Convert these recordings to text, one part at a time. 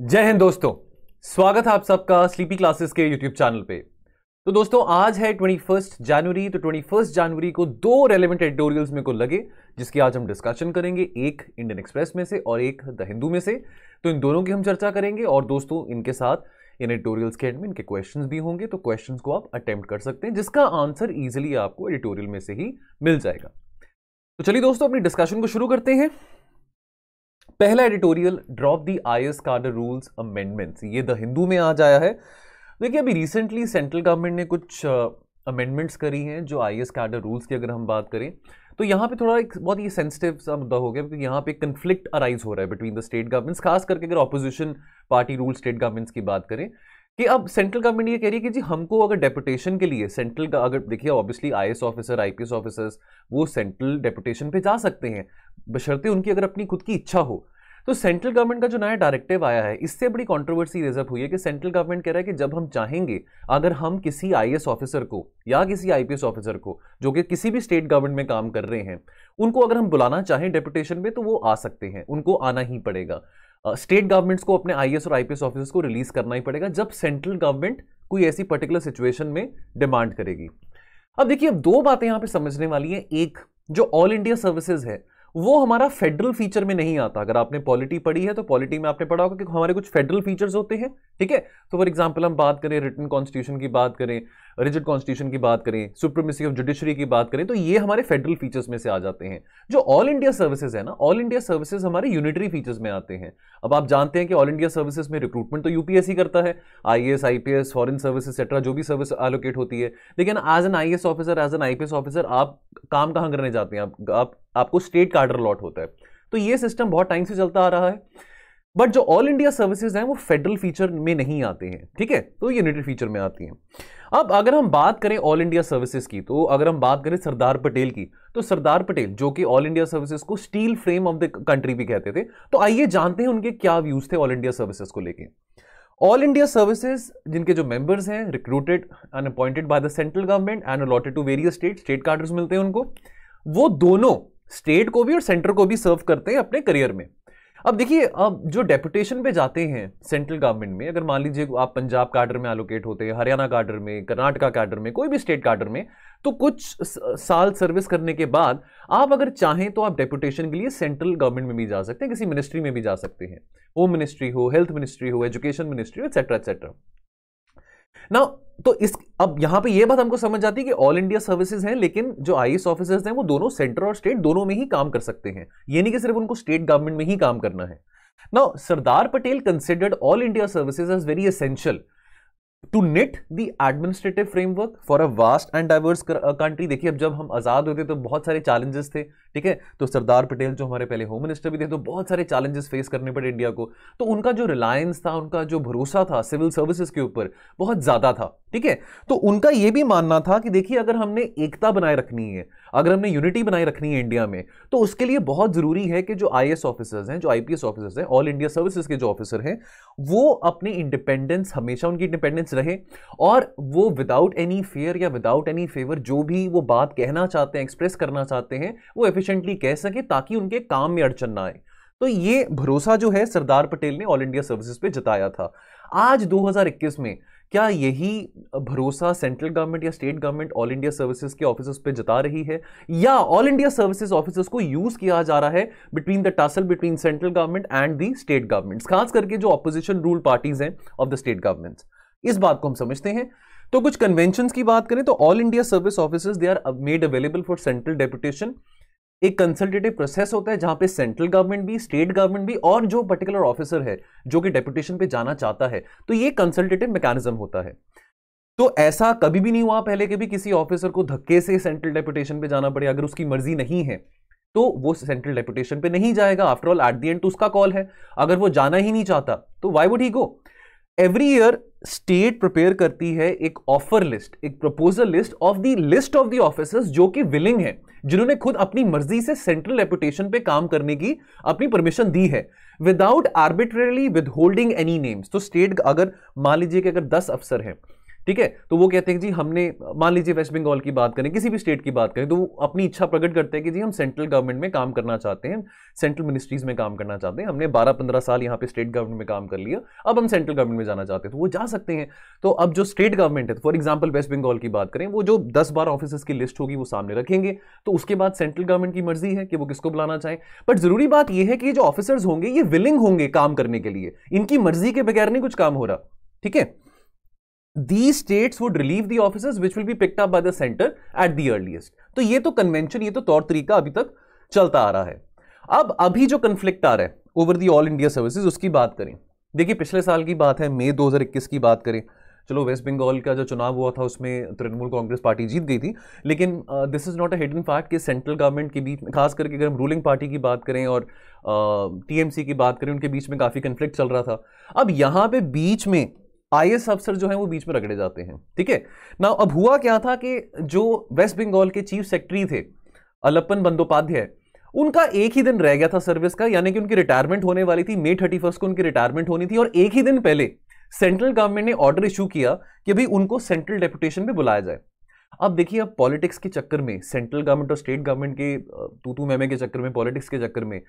जय हिंद दोस्तों स्वागत है आप सबका स्लीपी क्लासेस के यूट्यूब चैनल पे तो दोस्तों आज है ट्वेंटी फर्स्ट जनवरी तो ट्वेंटी फर्स्ट जनवरी को दो रेलिवेंट एडिटोरियल्स मेरे को लगे जिसकी आज हम डिस्कशन करेंगे एक इंडियन एक्सप्रेस में से और एक द हिंदू में से तो इन दोनों की हम चर्चा करेंगे और दोस्तों इनके साथ इन एडिटोरियल्स के एंड में इनके क्वेश्चन भी होंगे तो क्वेश्चन को आप अटेम्प्ट कर सकते हैं जिसका आंसर ईजिली आपको एडिटोरियल में से ही मिल जाएगा तो चलिए दोस्तों अपनी डिस्कशन को शुरू करते हैं पहला editorial drop the I S cadre rules amendments ये द हिंदू में आज आया है देखिए अभी रिसेंटली सेंट्रल गवर्नमेंट ने कुछ अमेंडमेंट्स uh, करी हैं जो आई एस कार्डर रूल्स की अगर हम बात करें तो यहाँ पे थोड़ा एक बहुत ही सेंसिटिव सा मुद्दा हो गया क्योंकि यहाँ पे कन्फ्लिक्ट अराइज हो रहा है बिटवीन द स्टेट गवर्नमेंट्स खास करके अगर opposition party rule state governments की बात करें कि अब सेंट्रल गवर्नमेंट ये कह रही है कि जी हमको अगर डेपुटेशन के लिए सेंट्रल का अगर देखिए obviously I officer I officers वो सेंट्रल डेपुटेशन पे जा सकते हैं बशर्ते उनकी अगर अपनी खुद की इच्छा हो तो सेंट्रल गवर्नमेंट का जो नया डायरेक्टिव आया है इससे बड़ी कॉन्ट्रोवर्सी रिजर्व हुई है कि सेंट्रल गवर्नमेंट कह रहा है कि जब हम चाहेंगे अगर हम किसी आई ऑफिसर को या किसी आई ऑफिसर को जो कि किसी भी स्टेट गवर्नमेंट में काम कर रहे हैं उनको अगर हम बुलाना चाहें डेपुटेशन में तो वो आ सकते हैं उनको आना ही पड़ेगा स्टेट uh, गवर्नमेंट्स को अपने आई और आई पी को रिलीज करना ही पड़ेगा जब सेंट्रल गवर्नमेंट कोई ऐसी पर्टिकुलर सिचुएशन में डिमांड करेगी अब देखिए अब दो बातें यहाँ पे समझने वाली हैं एक जो ऑल इंडिया सर्विसेज है वो हमारा फेडरल फीचर में नहीं आता अगर आपने पॉलिटी पढ़ी है तो पॉलिटी में आपने पढ़ा होगा कि हमारे कुछ फेडरल फीचर्स होते हैं ठीक है तो फॉर एग्जाम्पल हम बात करें रिटर्न कॉन्स्टिट्यूशन की बात करें रिजिड कॉन्स्टिट्यूशन की बात करें सुप्रीमेसी ऑफ जुडिशरी की बात करें तो ये हमारे फेडरल फीचर्स में से आ जाते हैं जो ऑल इंडिया सर्विसेज है ना ऑल इंडिया सर्विसेज हमारे यूनिटरी फीचर्स में आते हैं अब आप जानते हैं कि ऑल इंडिया सर्विसेज में रिक्रूटमेंट तो यूपीएससी करता है I S I P S foreign service etcetera जो भी सर्विस एलोकेट होती है लेकिन as an I S officer as an I P S officer आप काम कहाँ करने जाते हैं आप, आप आपको स्टेट कार्डर अलॉट होता है तो ये सिस्टम बहुत टाइम से चलता आ रहा है बट जो ऑल इंडिया सर्विसेज हैं वो फेडरल फीचर में नहीं आते हैं ठीक है तो यूनिटेड फीचर में आती हैं अब अगर हम बात करें ऑल इंडिया सर्विसेज की तो अगर हम बात करें सरदार पटेल की तो सरदार पटेल जो कि ऑल इंडिया सर्विसेज को steel frame of the country भी कहते थे तो आइए जानते हैं उनके क्या व्यूज थे ऑल इंडिया सर्विसेज को लेकर ऑल इंडिया सर्विसेज जिनके जो मेंबर्स हैं recruited and appointed by the central government and allotted to various state state cadres मिलते हैं उनको वो दोनों स्टेट को भी और सेंटर को भी सर्व करते हैं अपने करियर में अब देखिए अब जो डेपुटेशन पे जाते हैं सेंट्रल गवर्नमेंट में अगर मान लीजिए आप पंजाब काडर में एलोकेट होते हैं हरियाणा काडर में कर्नाटका काडर में कोई भी स्टेट काडर में तो कुछ साल सर्विस करने के बाद आप अगर चाहें तो आप डेपुटेशन के लिए सेंट्रल गवर्नमेंट में भी जा सकते हैं किसी मिनिस्ट्री में भी जा सकते हैं होम मिनिस्ट्री हो हेल्थ मिनिस्ट्री हो एजुकेशन मिनिस्ट्री हो एक्सेट्रा एक्सेट्रा ना तो इस अब यहां पे ये बात हमको समझ जाती है कि ऑल इंडिया सर्विसेज हैं लेकिन जो आई एस ऑफिसर्स हैं वो दोनों सेंटर और स्टेट दोनों में ही काम कर सकते हैं ये नहीं कि सिर्फ उनको स्टेट गवर्नमेंट में ही काम करना है ना Sardar Patel considered all India services as very essential to knit the administrative framework for a vast and diverse country देखिए अब जब हम आज़ाद होते तो बहुत सारे चैलेंजेस थे ठीक है तो सरदार पटेल जो हमारे पहले होम मिनिस्टर भी थे तो बहुत सारे चैलेंजेस फेस करने पड़े इंडिया को तो उनका जो रिलायंस था उनका जो भरोसा था सिविल सर्विसेज के ऊपर बहुत ज़्यादा था ठीक है तो उनका यह भी मानना था कि देखिए अगर हमने एकता बनाए रखनी है अगर हमने यूनिटी बनाए रखनी है इंडिया में तो उसके लिए बहुत ज़रूरी है कि जो आई ऑफिसर्स हैं जो आईपीएस ऑफिसर्स हैं ऑल इंडिया सर्विसेज के जो ऑफिसर हैं वो अपने इंडिपेंडेंस हमेशा उनकी इंडिपेंडेंस रहे और वो विदाउट एनी फेयर या विदाउट एनी फेवर जो भी वो बात कहना चाहते हैं एक्सप्रेस करना चाहते हैं वो एफिश सफिशेंटली कह सके ताकि उनके काम में अड़चन ना आए तो ये भरोसा जो है सरदार पटेल ने ऑल इंडिया सर्विसेज पे जताया था आज 2021 में क्या यही भरोसा सेंट्रल गवर्नमेंट या state government all India services के ऑफिसर्स पे जता रही है या ऑल इंडिया सर्विसेज ऑफिसर्स को यूज किया जा रहा है between the tussle between central government and the state governments खास करके जो अपोजिशन रूल पार्टीज हैं ऑफ द स्टेट गवर्नमेंट्स इस बात को हम समझते हैं तो कुछ कन्वेंशन की बात करें तो all India service officers they are made available for central deputation एक कंसल्टेटिव प्रोसेस होता है जहां पे सेंट्रल गवर्नमेंट भी स्टेट गवर्नमेंट भी और जो पर्टिकुलर ऑफिसर है जो कि डेपुटेशन पे जाना चाहता है तो ये कंसल्टेटिव मैकेनिज्म होता है तो ऐसा कभी भी नहीं हुआ पहले कभी भी किसी ऑफिसर को धक्के से सेंट्रल डेपुटेशन पे जाना पड़े अगर उसकी मर्जी नहीं है तो वो सेंट्रल डेपुटेशन पे नहीं जाएगा after all at the end तो उसका कॉल है अगर वो जाना ही नहीं चाहता तो why would he go every year state prepare करती है एक ऑफर लिस्ट एक proposal list of the list of the officers जो कि विलिंग है जिन्होंने खुद अपनी मर्जी से सेंट्रल रेपुटेशन पे काम करने की अपनी परमिशन दी है without arbitrarily withholding any names तो स्टेट अगर मान लीजिए कि अगर दस अफसर हैं ठीक है तो वो कहते हैं जी हमने मान लीजिए वेस्ट बंगाल की बात करें किसी भी स्टेट की बात करें तो वो अपनी इच्छा प्रकट करते हैं कि जी हम सेंट्रल गवर्नमेंट में काम करना चाहते हैं सेंट्रल मिनिस्ट्रीज में काम करना चाहते हैं हमने बारह पंद्रह साल यहाँ पे स्टेट गवर्नमेंट में काम कर लिया अब हम सेंट्रल गवर्नमेंट में जाना चाहते हैं तो वो जा सकते हैं तो अब जो स्टेट गवर्नमेंट है तो फॉर एग्जाम्पल वेस्ट बंगाल की बात करें वो जो दस बारह ऑफिस की लिस्ट होगी वो सामने रखेंगे तो उसके बाद सेंट्रल गवर्नमेंट की मर्जी है कि वो किसको बुलाना चाहें बट जरूरी बात यह है कि जो ऑफिसर्स होंगे ये विलिंग होंगे काम करने के लिए इनकी मर्जी के बगैर नहीं कुछ काम हो रहा ठीक है these states would relieve the officers which will be picked up by the center at the earliest तो ये तो कन्वेंशन ये तो तौर तरीका अभी तक चलता आ रहा है अब अभी जो कन्फ्लिक्ट आ रहा है over the all India services उसकी बात करें देखिए पिछले साल की बात है मई 2021 की बात करें चलो वेस्ट बंगाल का जो चुनाव हुआ था उसमें तृणमूल कांग्रेस पार्टी जीत गई थी लेकिन this is not a hidden fact कि सेंट्रल गवर्नमेंट के बीच खास करके अगर हम रूलिंग पार्टी की बात करें और टीएमसी uh, की बात करें उनके बीच में काफ़ी कन्फ्लिक्ट चल रहा था अब यहाँ पे बीच में आई अफसर जो है वो बीच में रगड़े जाते हैं ठीक है ना अब हुआ क्या था कि जो वेस्ट बंगाल के चीफ सेक्रेटरी थे अलपन बंदोपाध्याय उनका एक ही दिन रह गया था सर्विस का यानी कि उनकी रिटायरमेंट होने वाली थी मे थर्टी को उनकी रिटायरमेंट होनी थी और एक ही दिन पहले सेंट्रल गवर्नमेंट ने ऑर्डर इशू किया कि भाई उनको सेंट्रल डेपुटेशन में बुलाया जाए अब देखिए अब पॉलिटिक्स के चक्कर में सेंट्रल गवर्नमेंट और स्टेट गवर्नमेंट के तूतू मैमे के चक्कर में पॉलिटिक्स के चक्कर में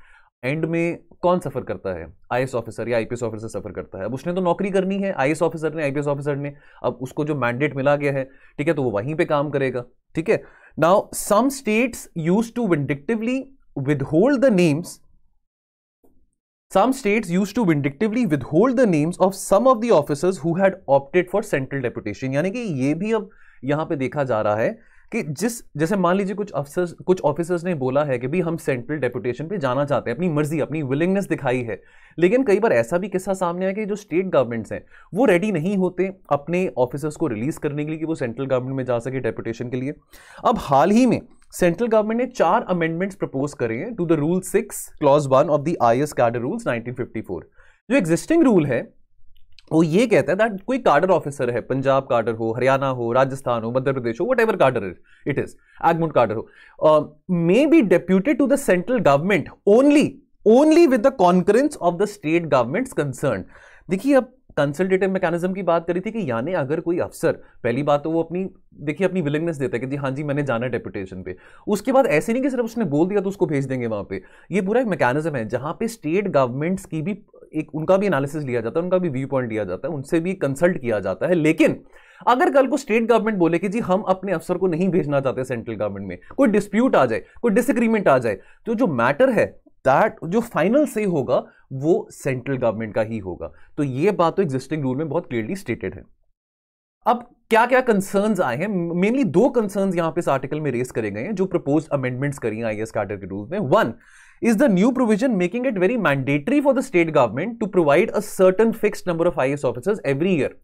एंड में कौन सफर करता है आई ऑफिसर या आईपीएस ऑफिसर सफर करता है अब उसने तो नौकरी करनी है आई ऑफिसर ने आईपीएस ऑफिसर ने अब उसको जो मैंडेट मिला गया है ठीक है तो वो वहीं पे काम करेगा ठीक है now some states use to vindictively with the names some states used to vindictively withhold the names of some of the officers who had opted for central deputation यानी कि ये भी अब यहां पे देखा जा रहा है कि जिस जैसे मान लीजिए कुछ अफसर कुछ ऑफिसर्स ने बोला है कि भाई हम सेंट्रल डेपुटेशन पे जाना चाहते हैं अपनी मर्जी अपनी विलिंगनेस दिखाई है लेकिन कई बार ऐसा भी किस्सा सामने आया कि जो स्टेट गवर्नमेंट्स हैं वो रेडी नहीं होते अपने ऑफिसर्स को रिलीज़ करने के लिए कि वो सेंट्रल गवर्नमेंट में जा सके डेपुटेशन के लिए अब हाल ही में सेंट्रल गवर्नमेंट ने चार अमेंडमेंट्स प्रपोज करे हैं to the rule six clause one of the I S cadre rules nineteen जो एग्जिस्टिंग रूल है वो ये कहता है दैट कोई कार्डर ऑफिसर है पंजाब कार्डर हो हरियाणा हो राजस्थान हो मध्य प्रदेश हो whatever cadre it is AGMUT cadre हो may be deputed to the central government only only with the concurrence of the state governments concern देखिए अब कंसल्टेटिव मैकेनिज्म की बात करी थी कि यानी अगर कोई अफसर पहली बात तो वो अपनी देखिए अपनी विलिंगनेस देता है कि जी हाँ जी मैंने जाना डेपुटेशन पे उसके बाद ऐसे नहीं कि सिर्फ उसने बोल दिया तो उसको भेज देंगे वहाँ पे ये पूरा एक मैकेनिज्म है जहाँ पे स्टेट गवर्नमेंट्स की भी एक उनका भी एनालिसिस लिया जाता है उनका भी व्यू पॉइंट लिया जाता है उनसे भी कंसल्ट किया जाता है लेकिन अगर कल को स्टेट गवर्नमेंट बोले कि जी हम अपने अफसर को नहीं भेजना चाहते सेंट्रल गवर्नमेंट में कोई डिस्प्यूट आ जाए कोई डिसएग्रीमेंट आ जाए तो जो मैटर है दैट जो फाइनल से होगा वो सेंट्रल गवर्नमेंट का ही होगा तो ये बात तो एग्जिस्टिंग रूल में बहुत क्लियरली स्टेटेड है अब क्या क्या कंसर्न्स आए हैं मेनली दो कंसर्न्स यहां पे इस आर्टिकल में रेस करे गए हैं जो प्रपोज्ड अमेंडमेंट्स करी हैं आईएएस कैडर के रूल में one the new provision making it very mandatory for the state government to provide a certain certain number of I S officers every year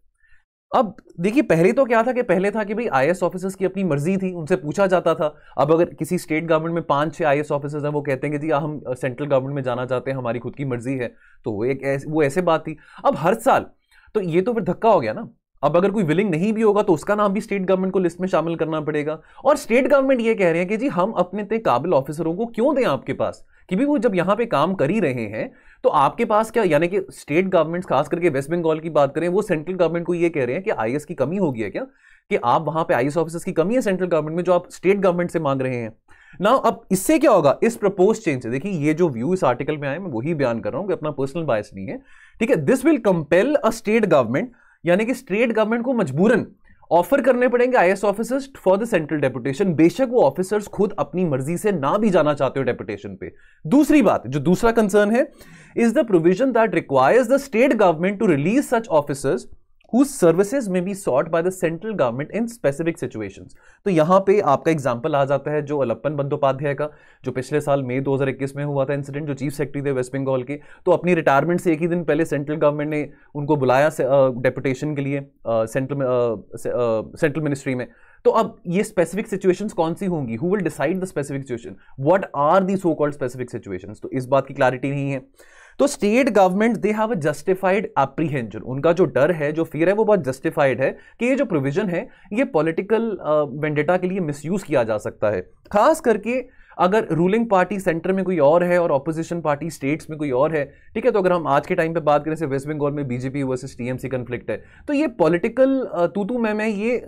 अब देखिए पहले तो क्या था कि पहले था कि भाई आई ऑफिसर्स की अपनी मर्जी थी उनसे पूछा जाता था अब अगर किसी स्टेट गवर्नमेंट में पांच छह आई ऑफिसर्स हैं वो कहते हैं कि जी हाँ, हम सेंट्रल गवर्नमेंट में जाना चाहते हैं हमारी खुद की मर्जी है तो वो एक ऐस, वो ऐसे बात थी अब हर साल तो ये तो फिर धक्का हो गया ना अब अगर कोई विलिंग नहीं भी होगा तो उसका नाम भी स्टेट गवर्नमेंट को लिस्ट में शामिल करना पड़ेगा और स्टेट गवर्नमेंट ये कह रहे हैं कि जी हम अपने इतने काबिल ऑफिसरों को क्यों दें आपके पास कि भी वो जब यहाँ पे काम कर ही रहे हैं तो आपके पास क्या यानी कि स्टेट गवर्नमेंट खास करके वेस्ट बंगाल की बात करें वो सेंट्रल गवर्नमेंट को ये कह रहे हैं कि आई की कमी होगी है क्या कि आप वहां पे आई ऑफिसर्स की कमी है सेंट्रल गवर्नमेंट में जो आप स्टेट गवर्नमेंट से मांग रहे हैं ना अब इससे क्या होगा इस प्रपोज चेंज से देखिए ये जो व्यू इस आर्टिकल में आए मैं वही बयान कर रहा हूं कि अपना पर्सनल बायस नहीं है ठीक है this will compel a state government यानी कि स्टेट गवर्नमेंट को मजबूरन ऑफर करने पड़ेंगे I S officers for the central deputation बेशक वो ऑफिसर्स खुद अपनी मर्जी से ना भी जाना चाहते हो डेपुटेशन पे दूसरी बात जो दूसरा कंसर्न है is the provision that requires the state government to release such officers whose may be sought by the central government in specific specific तो यहाँ पे आपका एग्जाम्पल आ जाता है जो अलप्पन बंदोपाध्याय का जो पिछले साल मई 2021 में हुआ था इंसिडेंट जो चीफ सेक्रेटरी थे वेस्ट बंगाल के तो अपनी रिटायरमेंट से एक ही दिन पहले सेंट्रल गवर्नमेंट ने उनको बुलाया डेपुटेशन के लिए सेंट्रल सेंट्रल मिनिस्ट्री में तो अब ये स्पेसिफिक सिचुएशंस कौन सी होंगी who will decide the specific situation what are the so called specific situations तो इस बात की क्लैरिटी नहीं है तो state government they have a justified apprehension उनका जो डर है जो फियर है वो बहुत जस्टिफाइड है कि ये जो प्रोविजन है ये पॉलिटिकल वेंडेटा uh, के लिए मिसयूज किया जा सकता है खास करके अगर रूलिंग पार्टी सेंटर में कोई और है और ऑपोजिशन पार्टी स्टेट्स में कोई और है ठीक है तो अगर हम आज के टाइम पे बात करें से वेस्ट बंगाल में बीजेपी वर्सेस टीएमसी कन्फ्लिक्ट है तो ये पॉलिटिकल तू तू मैं मैं ये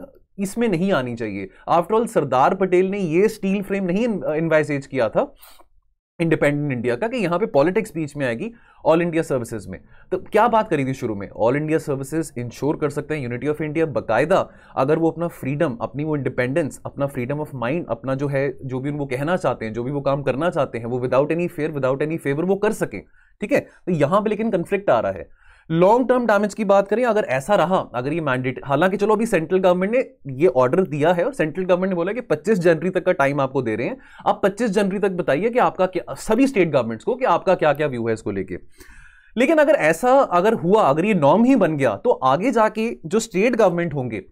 इसमें नहीं आनी चाहिए आफ्टरऑल सरदार पटेल ने ये स्टील फ्रेम नहीं इन्वाइसेज किया था इंडिपेंडेंट इंडिया का कि यहाँ पे पॉलिटिक्स बीच में आएगी ऑल इंडिया सर्विसेज में तो क्या बात करी थी शुरू में ऑल इंडिया सर्विसेज इंश्योर कर सकते हैं यूनिटी ऑफ इंडिया बाकायदा अगर वो अपना फ्रीडम अपनी वो इंडिपेंडेंस अपना फ्रीडम ऑफ माइंड अपना जो है जो भी उनको कहना चाहते हैं जो भी वो काम करना चाहते हैं वो without any fear without any favour वो कर सकें ठीक है तो यहाँ पर लेकिन कन्फ्लिक्ट आ रहा है लॉन्ग टर्म डैमेज की बात करें अगर ऐसा रहा अगर ये मैंडेट हालांकि चलो अभी सेंट्रल गवर्नमेंट ने ये ऑर्डर दिया है और सेंट्रल गवर्नमेंट ने बोला कि 25 जनवरी तक का टाइम आपको दे रहे हैं आप 25 जनवरी तक बताइए कि आपका क्या सभी स्टेट गवर्नमेंट्स को कि आपका क्या क्या व्यू है इसको लेके लेकिन अगर ऐसा अगर हुआ अगर ये नॉर्म ही बन गया तो आगे जाके जो स्टेट गवर्नमेंट होंगे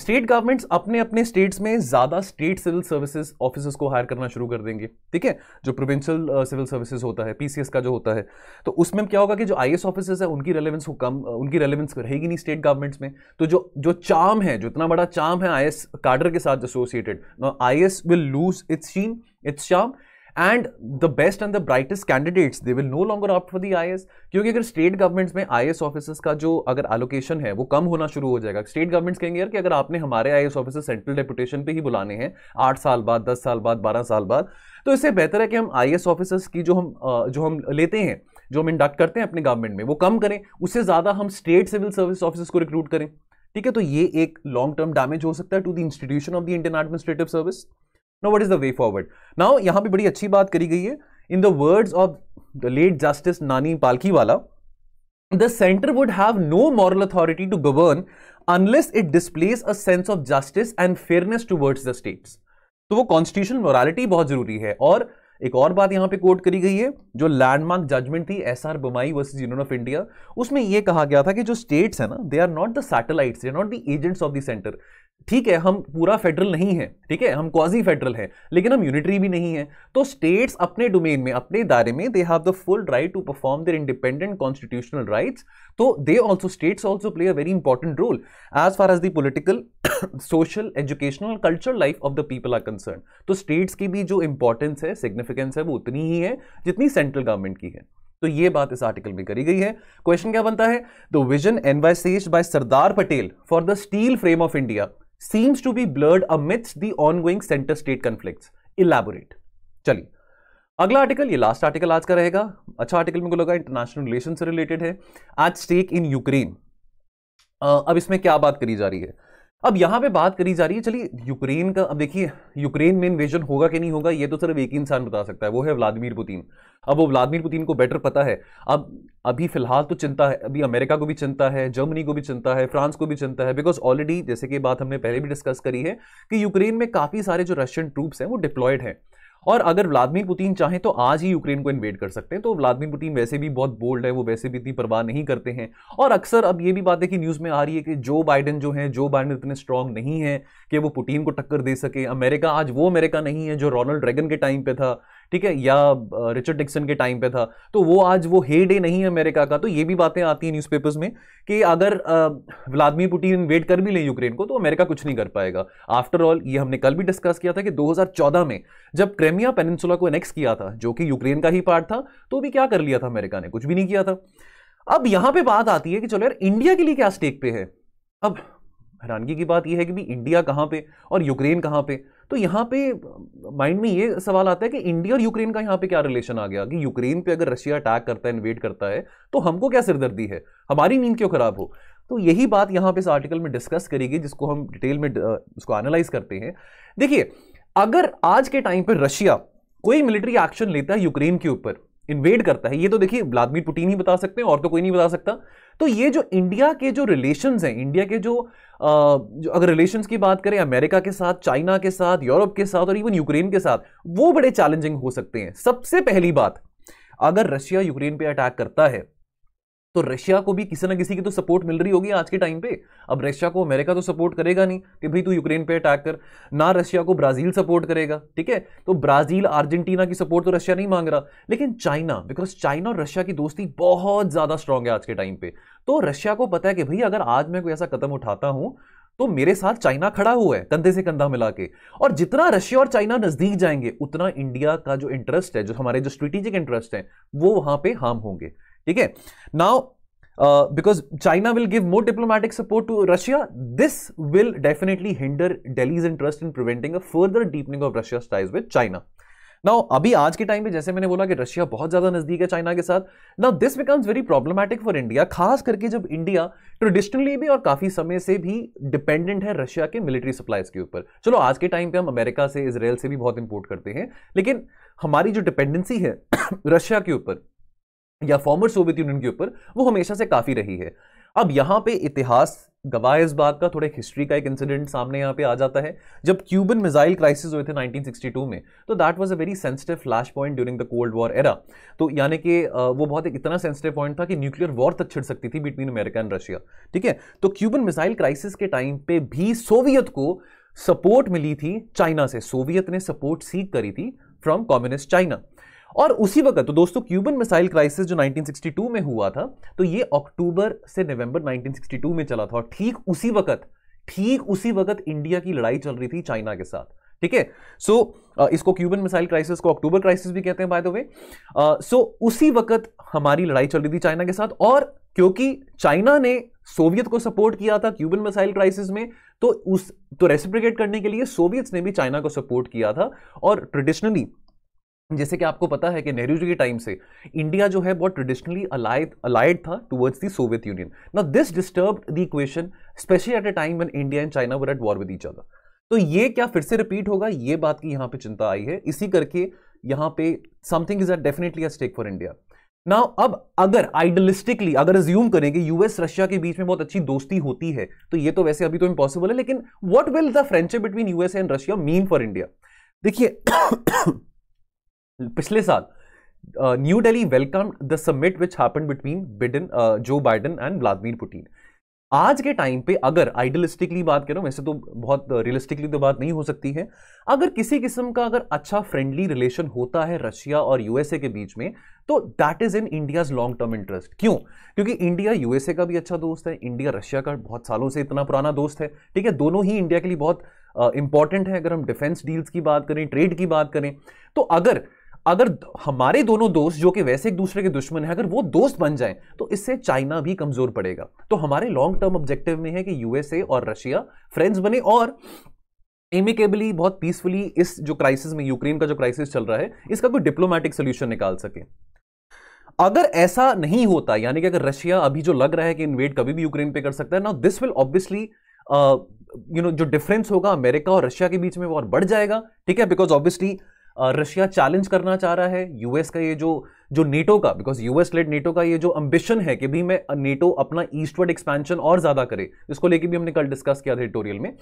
स्टेट गवर्नमेंट्स अपने अपने स्टेट्स में ज़्यादा स्टेट सिविल सर्विसेज ऑफिसर्स को हायर करना शुरू कर देंगे ठीक है जो प्रोविंशियल सिविल सर्विसेज होता है पीसीएस का जो होता है तो उसमें क्या होगा कि जो आईएएस ऑफिसर्स है उनकी रेलेवेंस को कम uh, उनकी रेलेवेंस रहेगी नहीं स्टेट गवर्नमेंट्स में तो जो जो चाम है जो इतना बड़ा चाम है आई एस काडर के साथ associated I S will lose its sheen its charm and the best and the brightest candidates they will no longer opt for the I क्योंकि अगर स्टेट गवर्नमेंट्स में आई ऑफिसर्स का जो अगर allocation है वो कम होना शुरू हो जाएगा स्टेट गवर्नमेंट्स कहेंगे यार कि अगर आपने हमारे आई ऑफिसर सेंट्रल डेपुटेशन पे ही बुलाने हैं आठ साल बाद दस साल बाद बारह साल बाद तो इससे बेहतर है कि हम आई ऑफिसर्स की जो हम जो हम लेते हैं जो हम इंडक्ट करते हैं अपने गवर्नमेंट में वो कम करें उससे ज़्यादा हम स्टेट सिविल सर्विस ऑफिसर्स को रिक्रूट करें ठीक है तो ये एक लॉन्ग टर्म डैमेज हो सकता है to the institution of the Indian administrative service no what is the way forward now यहां पर बड़ी अच्छी बात करी गई है in the words of the late justice Nani Palkhivala the centre would have no moral authority to govern unless it displays a sense of justice and fairness towards the states तो वो कॉन्स्टिट्यूशन मोरालिटी बहुत जरूरी है और एक और बात यहां पे कोट करी गई है जो लैंडमार्क जजमेंट थी S R Bommai versus union of India उसमें ये कहा गया था कि जो स्टेट्स है ना they are not the satellites they are not the agents of the centre ठीक है हम पूरा फेडरल नहीं है ठीक है हम क्वाजी फेडरल है लेकिन हम यूनिटरी भी नहीं है तो स्टेट्स अपने डोमेन में अपने दायरे में they have the full right to perform their independent constitutional rights तो they also states also play a very important role as far as the political social educational cultural life of the people are concern तो states की भी जो importance है significance है वो उतनी ही है जितनी सेंट्रल गवर्नमेंट की है तो ये बात इस आर्टिकल में करी गई है क्वेश्चन क्या बनता है the vision envisages by Sardar Patel for the steel frame of India seems to be blurred amidst the ongoing center state conflicts elaborate चलिए अगला आर्टिकल ये लास्ट आर्टिकल आज का रहेगा अच्छा आर्टिकल मेरे को लगा इंटरनेशनल रिलेशन से रिलेटेड है आज स्टेक इन यूक्रेन अब इसमें क्या बात करी जा रही है अब यहाँ पे बात करी जा रही है चलिए यूक्रेन का अब देखिए यूक्रेन में इन्वेजन होगा कि नहीं होगा ये तो सिर्फ एक इंसान बता सकता है वो है व्लादिमीर पुतिन अब वो व्लादिमीर पुतिन को बेटर पता है अब अभी फिलहाल तो चिंता है अभी अमेरिका को भी चिंता है जर्मनी को भी चिंता है फ्रांस को भी चिंता है बिकॉज ऑलरेडी जैसे कि बात हमने पहले भी डिस्कस करी है कि यूक्रेन में काफ़ी सारे जो रशियन ट्रूप्स हैं वो डिप्लॉयड हैं और अगर व्लादिमीर पुतिन चाहें तो आज ही यूक्रेन को इन्वेड कर सकते हैं तो व्लादिमीर पुतिन वैसे भी बहुत बोल्ड है वो वैसे भी इतनी परवाह नहीं करते हैं और अक्सर अब ये भी बात है कि न्यूज़ में आ रही है कि जो बाइडन जो है जो बाइडन इतने स्ट्रांग नहीं है कि वो पुटीन को टक्कर दे सके अमेरिका आज वो अमेरिका नहीं है जो रोनल्ड रेगन के टाइम पर था ठीक है या रिचर्ड डिक्सन के टाइम पे था तो वो आज वो हे डे नहीं है अमेरिका का तो ये भी बातें आती हैं न्यूज़पेपर्स में कि अगर व्लादिमिर पुतिन वेट कर भी लें यूक्रेन को तो अमेरिका कुछ नहीं कर पाएगा आफ्टर ऑल ये हमने कल भी डिस्कस किया था कि 2014 में जब क्रेमिया पेनिनसुला को एनेक्स किया था जो कि यूक्रेन का ही पार्ट था तो भी क्या कर लिया था अमेरिका ने कुछ भी नहीं किया था अब यहां पर बात आती है कि चलो यार इंडिया के लिए क्या स्टेक पे है अब हैरानगी की बात यह है कि भी इंडिया कहां पे और यूक्रेन कहां पे तो यहाँ पे माइंड में ये सवाल आता है कि इंडिया और यूक्रेन का यहाँ पे क्या रिलेशन आ गया कि यूक्रेन पे अगर रशिया अटैक करता है इन्वेट करता है तो हमको क्या सिरदर्दी है हमारी नींद क्यों खराब हो तो यही बात यहाँ पे इस आर्टिकल में डिस्कस करेगी जिसको हम डिटेल में उसको एनालाइज करते हैं देखिए अगर आज के टाइम पर रशिया कोई मिलिट्री एक्शन लेता है यूक्रेन के ऊपर इन्वेड करता है ये तो देखिए व्लादिमीर पुटिन ही बता सकते हैं और तो कोई नहीं बता सकता तो ये जो इंडिया के जो रिलेशन हैं इंडिया के जो, आ, जो अगर रिलेशंस की बात करें अमेरिका के साथ चाइना के साथ यूरोप के साथ और इवन यूक्रेन के साथ वो बड़े चैलेंजिंग हो सकते हैं सबसे पहली बात अगर रशिया यूक्रेन पे अटैक करता है तो रशिया को भी किसी ना किसी की तो सपोर्ट मिल रही होगी आज के टाइम पे अब रशिया को अमेरिका तो सपोर्ट करेगा नहीं कि भाई तू यूक्रेन पे अटैक कर ना रशिया को ब्राज़ील सपोर्ट करेगा ठीक है तो ब्राज़ील अर्जेंटीना की सपोर्ट तो रशिया नहीं मांग रहा लेकिन चाइना बिकॉज चाइना और रशिया की दोस्ती बहुत ज़्यादा स्ट्रांग है आज के टाइम पे तो रशिया को पता है कि भाई अगर आज मैं कोई ऐसा कदम उठाता हूं तो मेरे साथ चाइना खड़ा हुआ है कंधे से कंधा मिला के और जितना रशिया और चाइना नजदीक जाएंगे उतना इंडिया का जो इंटरेस्ट है जो हमारे जो स्ट्रेटेजिक इंटरेस्ट है वो वहां पर हार्म होंगे ठीक है now because China will give more diplomatic support to Russia this will definitely hinder Delhi's interest in preventing a further deepening of Russia's ties with China ना अभी आज के टाइम पे जैसे मैंने बोला कि रशिया बहुत ज्यादा नजदीक है चाइना के साथ ना this becomes very problematic for India खास करके जब इंडिया ट्रेडिशनली भी और काफी समय से भी डिपेंडेंट है रशिया के मिलिट्री सप्लाईज के ऊपर चलो आज के टाइम पे हम अमेरिका से इसराइल से भी बहुत इंपोर्ट करते हैं लेकिन हमारी जो डिपेंडेंसी है रशिया के ऊपर या फॉर्मर सोवियत यूनियन के ऊपर वो हमेशा से काफी रही है अब यहां पे इतिहास गवाह इस बात का थोड़ा हिस्ट्री का एक इंसिडेंट सामने यहाँ पे आ जाता है जब क्यूबन मिसाइल क्राइसिस हुए थे 1962 में तो that was a very sensitive flash point during the cold war era तो यानी कि वो बहुत एक इतना सेंसिटिव पॉइंट था कि न्यूक्लियर वॉर तक छिड़ सकती थी बिटवीन अमेरिका एंड रशिया ठीक है तो क्यूबन मिसाइल क्राइसिस के टाइम पे भी सोवियत को सपोर्ट मिली थी चाइना से सोवियत ने सपोर्ट सीख करी थी फ्रॉम कम्युनिस्ट चाइना और उसी वक्त तो दोस्तों क्यूबन मिसाइल क्राइसिस जो 1962 में हुआ था तो ये अक्टूबर से नवंबर 1962 में चला था और ठीक उसी वक्त ठीक उसी वक्त इंडिया की लड़ाई चल रही थी चाइना के साथ ठीक है सो इसको क्यूबन मिसाइल क्राइसिस को अक्टूबर क्राइसिस भी कहते हैं बाय द वे सो उसी वक्त हमारी लड़ाई चल रही थी चाइना के साथ और क्योंकि चाइना ने सोवियत को सपोर्ट किया था क्यूबन मिसाइल क्राइसिस में तो उस तो रेसिप्रिकेट करने के लिए सोवियत ने भी चाइना को सपोर्ट किया था और ट्रेडिशनली जैसे कि आपको पता है कि नेहरू जी के टाइम से इंडिया जो है बहुत ट्रेडिशनली अलाइड अलाइड था towards the Soviet union now this disturb the equation specially at a time when India and China were at war with each other तो ये क्या फिर से रिपीट होगा ये बात की यहाँ पे चिंता आई है इसी करके यहाँ पे something is a definitely a stake for India now अब अगर आइडलिस्टिकली अगर रिज्यूम करें कि यूएस रशिया के बीच में बहुत अच्छी दोस्ती होती है तो ये तो वैसे अभी तो इम्पॉसिबल है लेकिन what will the friendship between US and Russia mean for India देखिए पिछले साल New Delhi welcome the summit which happen between Biden Joe Biden and Vladimir Putin आज के टाइम पे अगर आइडियलिस्टिकली बात करूं वैसे तो बहुत रियलिस्टिकली तो बात नहीं हो सकती है अगर किसी किस्म का अगर अच्छा फ्रेंडली रिलेशन होता है रशिया और यूएसए के बीच में तो that is in India's long term interest क्यों क्योंकि इंडिया यूएसए का भी अच्छा दोस्त है इंडिया रशिया का बहुत सालों से इतना पुराना दोस्त है ठीक है दोनों ही इंडिया के लिए बहुत इंपॉर्टेंट uh, है अगर हम डिफेंस डील्स की बात करें ट्रेड की बात करें तो अगर अगर हमारे दोनों दोस्त जो कि वैसे एक दूसरे के दुश्मन है अगर वो दोस्त बन जाए तो इससे चाइना भी कमजोर पड़ेगा तो हमारे लॉन्ग टर्म ऑब्जेक्टिव में है कि यूएसए और रशिया फ्रेंड्स बने और एमिकेबली बहुत पीसफुली इस जो क्राइसिस में यूक्रेन का जो क्राइसिस चल रहा है इसका कोई डिप्लोमेटिक सोल्यूशन निकाल सके अगर ऐसा नहीं होता यानी कि अगर रशिया अभी जो लग रहा है कि इन्वेट कभी भी यूक्रेन पे कर सकता है ना this will obviously you know जो डिफरेंस होगा अमेरिका और रशिया के बीच में वो और बढ़ जाएगा ठीक है बिकॉज ऑब्वियसली रशिया चैलेंज करना चाह रहा है यूएस का ये जो जो नेटो का बिकॉज यूएस लेट नेटो का ये जो अम्बिशन है कि भी मैं नेटो अपना ईस्टवर्ड एक्सपेंशन और ज़्यादा करे इसको लेके भी हमने कल डिस्कस किया था एडिटोरियल में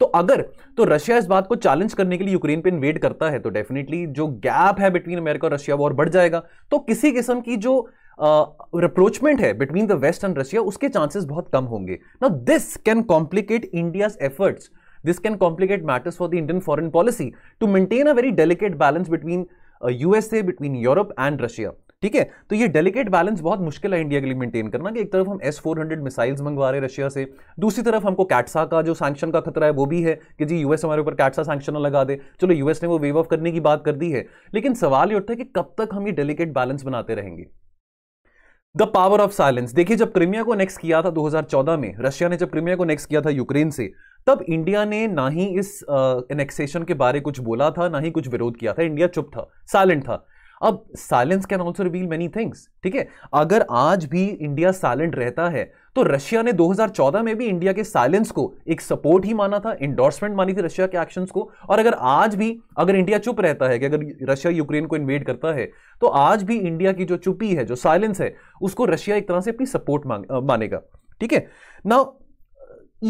तो अगर तो रशिया इस बात को चैलेंज करने के लिए यूक्रेन पे इन्वेट करता है तो डेफिनेटली जो गैप है बिटवीन अमेरिका और रशिया वो और बढ़ जाएगा तो किसी किस्म की जो अप्रोचमेंट uh, है between the west and Russia उसके चांसेस बहुत कम होंगे ना this can complicate India's efforts This can complicate matters for the Indian foreign policy to maintain a very delicate balance between USA between Europe and Russia ठीक है तो ये delicate balance बहुत मुश्किल है इंडिया के लिए मेंटेन करना कि एक तरफ हम एस फोर हंड्रेड मिसाइल्स मंगवा रहे हैं रशिया से दूसरी तरफ हमको कैटसा का जो सैक्शन का खतरा है वो भी है कि जी यूएस हमारे ऊपर कैटसा सैक्शन लगा दे चलो यूएस ने वो वेव ऑफ करने की बात कर दी है लेकिन सवाल ये उठता है कि कब तक हम ये डेलिकेट बैलेंस बनाते रहेंगे द पावर ऑफ साइलेंस देखिए जब क्रिमिया को नेक्स्ट किया था 2014 में रशिया ने जब क्रिमिया को नेक्स्ट किया था यूक्रेन से तब इंडिया ने ना ही इस इनेक्सेशन के बारे कुछ बोला था ना ही कुछ विरोध किया था इंडिया चुप था साइलेंट था अब silence can also reveal many things ठीक है अगर आज भी इंडिया साइलेंट रहता है तो रशिया ने 2014 में भी इंडिया के साइलेंस को एक सपोर्ट ही माना था इंडोर्समेंट मानी थी रशिया के एक्शंस को और अगर आज भी अगर इंडिया चुप रहता है कि अगर रशिया यूक्रेन को इन्वेड करता है तो आज भी इंडिया की जो चुपी है जो साइलेंस है उसको रशिया एक तरह से अपनी सपोर्ट मांग मानेगा ठीक है ना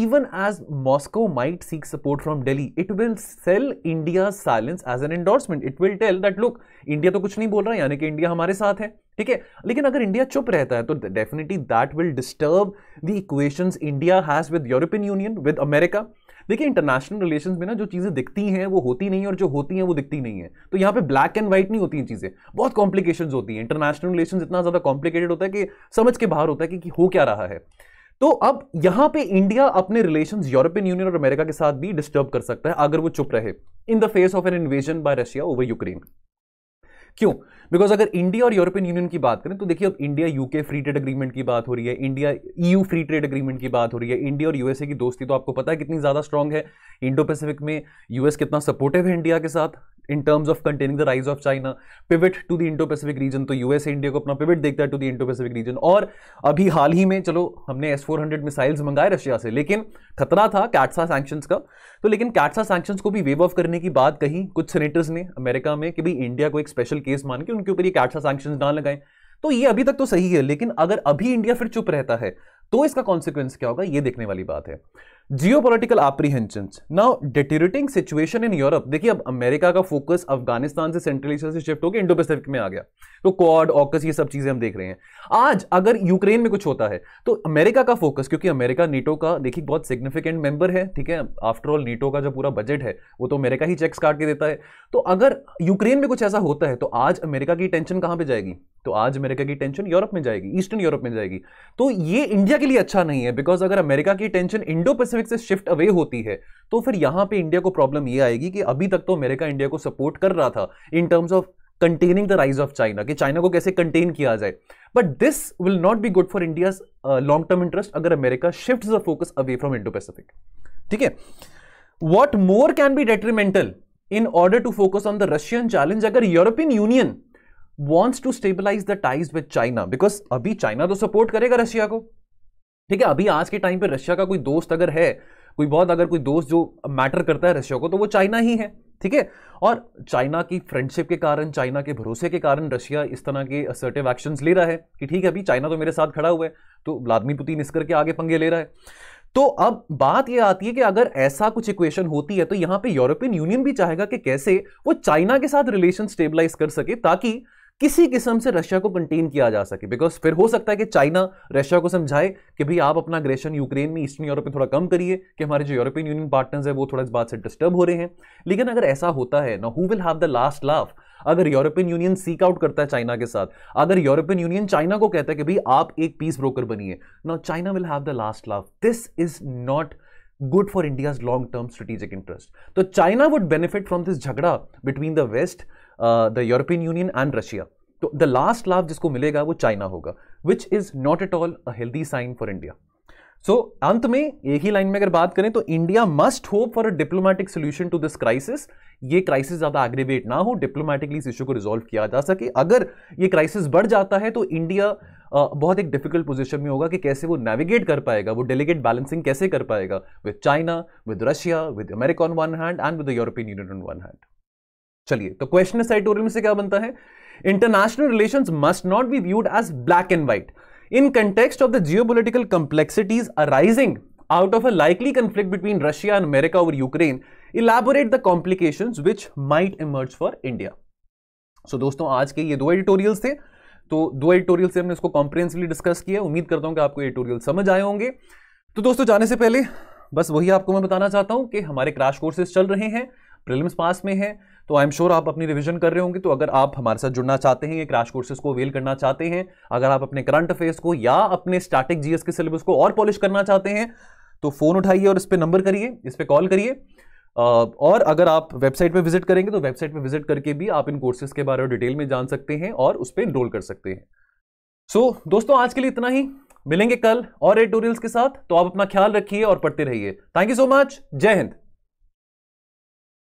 even as Moscow might seek support from Delhi, it will sell India's silence as an endorsement. It will tell that look, India to kuch nahi bol raha yani ki india hamare हमारे hai theek hai lekin agar india chup rehta hai to definitely that will disturb the equations india has with european union with america देखिए international relations में ना जो चीज़ें दिखती हैं वो होती नहीं है और जो होती हैं वो दिखती नहीं है तो यहाँ पे ब्लैक एंड व्हाइट नहीं होती हैं चीज़ें बहुत कॉम्प्लिकेशंस होती हैं इंटरनेशनल रिलेशंस इतना ज़्यादा कॉम्प्लिकेटेड होता है कि समझ के बाहर होता है कि, कि हो क्या रहा है तो अब यहां पे इंडिया अपने रिलेशन यूरोपियन यूनियन और अमेरिका के साथ भी डिस्टर्ब कर सकता है अगर वो चुप रहे in the face of an invasion by Russia over Ukraine क्यों बिकॉज अगर इंडिया और यूरोपियन यूनियन की बात करें तो देखिए अब India UK free trade agreement की बात हो रही है India EU free trade agreement की बात हो रही है इंडिया और यूएसए की दोस्ती तो आपको पता है कितनी ज़्यादा स्ट्रांग है इंडो पैसिफिक में यूएस कितना सपोर्टिव है इंडिया के साथ in terms of containing the rise of China pivot to the Indo Pacific region तो यूएस इंडिया को अपना पिविट देखता है to the Indo Pacific region और अभी हाल ही में चलो हमने एस फोर हंड्रेड मिसाइल्स मंगाए रशिया से लेकिन खतरा था कैटसा सैंक्शंस का तो लेकिन कैटसा सैंक्शंस को भी वेव ऑफ करने की बात कही कुछ सेनेटर्स ने अमेरिका में कि भाई इंडिया को एक स्पेशल केस मान के उनके ऊपर ये कैटसा सैंक्शन ना लगाएं तो ये अभी तक तो सही है लेकिन अगर अभी इंडिया फिर चुप रहता है तो इसका कॉन्सिक्वेंस क्या होगा ये देखने वाली बात है geo political apprehension now deteriorating situation in Europe देखिए अब अमेरिका का फोकस अफगानिस्तान से सेंट्रल एशिया से शिफ्ट होकर इंडो पैसिफिक में आ गया तो क्वाड ऑकस ये सब चीजें हम देख रहे हैं आज अगर यूक्रेन में कुछ होता है तो अमेरिका का फोकस क्योंकि अमेरिका नीटो का देखिए बहुत सिग्निफिकेंट मेंबर है ठीक है आफ्टरऑल नीटो का जो पूरा बजट है वो तो अमेरिका ही चेक्स काट के देता है तो अगर यूक्रेन में कुछ ऐसा होता है तो आज अमेरिका की टेंशन कहां पर जाएगी तो आज अमेरिका की टेंशन यूरोप में जाएगी ईस्टर्न यूरोप में जाएगी तो ये इंडिया के लिए अच्छा नहीं है बिकॉज अगर अमेरिका की टेंशन इंडो पैसिफिक से शिफ्ट अवे होती है तो फिर यहां पे इंडिया को प्रॉब्लम ये आएगी कि अभी तक तो अमेरिका इंडिया को सपोर्ट कर रहा था in terms of containing the rise of China कि चाइना को कैसे कंटेन किया जाए but this will not be good for India long term interest अगर America shift the focus away from Indo Pacific ठीक है what more can be detrimental in order to focus on the Russian challenge अगर European union wants to stabilise the ties with China because अभी China तो support करेगा Russia को ठीक है अभी आज के टाइम पर रशिया का कोई दोस्त अगर है कोई बहुत अगर कोई दोस्त जो मैटर करता है रशिया को तो वो चाइना ही है ठीक है और चाइना की फ्रेंडशिप के कारण चाइना के भरोसे के कारण रशिया इस तरह के असर्टिव एक्शन ले रहा है कि ठीक है अभी चाइना तो मेरे साथ खड़ा हुआ है तो व्लादिमीर पुतिन इस करके आगे पंगे ले रहा है तो अब बात यह आती है कि अगर ऐसा कुछ इक्वेशन होती है तो यहां पे यूरोपियन यूनियन भी चाहेगा कि कैसे वो चाइना के साथ रिलेशन स्टेबलाइज कर सके ताकि किसी किस्म से रशिया को कंटेन किया जा सके बिकॉज फिर हो सकता है कि चाइना रशिया को समझाए कि भाई आप अपना अग्रेशन यूक्रेन में ईस्टर्न यूरोप में थोड़ा कम करिए कि हमारे जो यूरोपियन यूनियन पार्टनर्स है वो थोड़ा इस बात से डिस्टर्ब हो रहे हैं लेकिन अगर ऐसा होता है ना who will have the last laugh अगर यूरोपियन यूनियन सीक आउट करता है चाइना के साथ अगर यूरोपियन यूनियन चाइना को कहता है कि भाई आप एक पीस ब्रोकर बनिए ना China will have the last laugh this is not good for India's long term strategic interest तो China would benefit from this झगड़ा between the west the European union and Russia तो the last लाभ जिसको मिलेगा वो China होगा which is not at all a healthy sign for India so अंत में एक ही लाइन में अगर बात करें तो India must hope for a diplomatic solution to this crisis ये क्राइसिस ज़्यादा एग्रीवेट ना हो डिप्लोमेटिकली इस इशू को रिजोल्व किया जा सके अगर ये क्राइसिस बढ़ जाता है तो इंडिया uh, बहुत एक डिफिकल्ट पोजीशन में होगा कि कैसे वो नेविगेट कर पाएगा वो डेलीगेट बैलेंसिंग कैसे कर पाएगा with China with Russia with America on one hand and with the European Union on one hand चलिए तो क्वेश्चन साइटोरियल से क्या बनता है international relation must not be viewed as black and white in context of the geo political complexities arising out of a likely conflict between Russia and America और Ukraine elaborate the complications which might emerge for India so दोस्तों आज के ये दो editorials थे तो दो editorial से हमने इसको कॉम्प्रिहेंसिवली डिस्कस किया उम्मीद करता हूं कि आपको एडिटोरियल समझ आए होंगे तो दोस्तों जाने से पहले बस वही आपको मैं बताना चाहता हूं कि हमारे क्रैश कोर्सेज चल रहे हैं प्रिलिम्स पास में है तो आई एम श्योर आप अपनी रिविजन कर रहे होंगे तो अगर आप हमारे साथ जुड़ना चाहते हैं ये क्रैश कोर्सेज को अवेल करना चाहते हैं अगर आप अपने करंट अफेयर्स को या अपने स्टैटिक जीएस के सिलेबस को और पॉलिश करना चाहते हैं तो फ़ोन उठाइए और इस पर नंबर करिए इस पर कॉल करिए और अगर आप वेबसाइट पर विजिट करेंगे तो वेबसाइट पर विजिट करके भी आप इन कोर्सेज के बारे में डिटेल में जान सकते हैं और उस पर इनरोल कर सकते हैं सो so, दोस्तों आज के लिए इतना ही मिलेंगे कल और एडिटोरियल्स के साथ तो आप अपना ख्याल रखिए और पढ़ते रहिए थैंक यू सो मच जय हिंद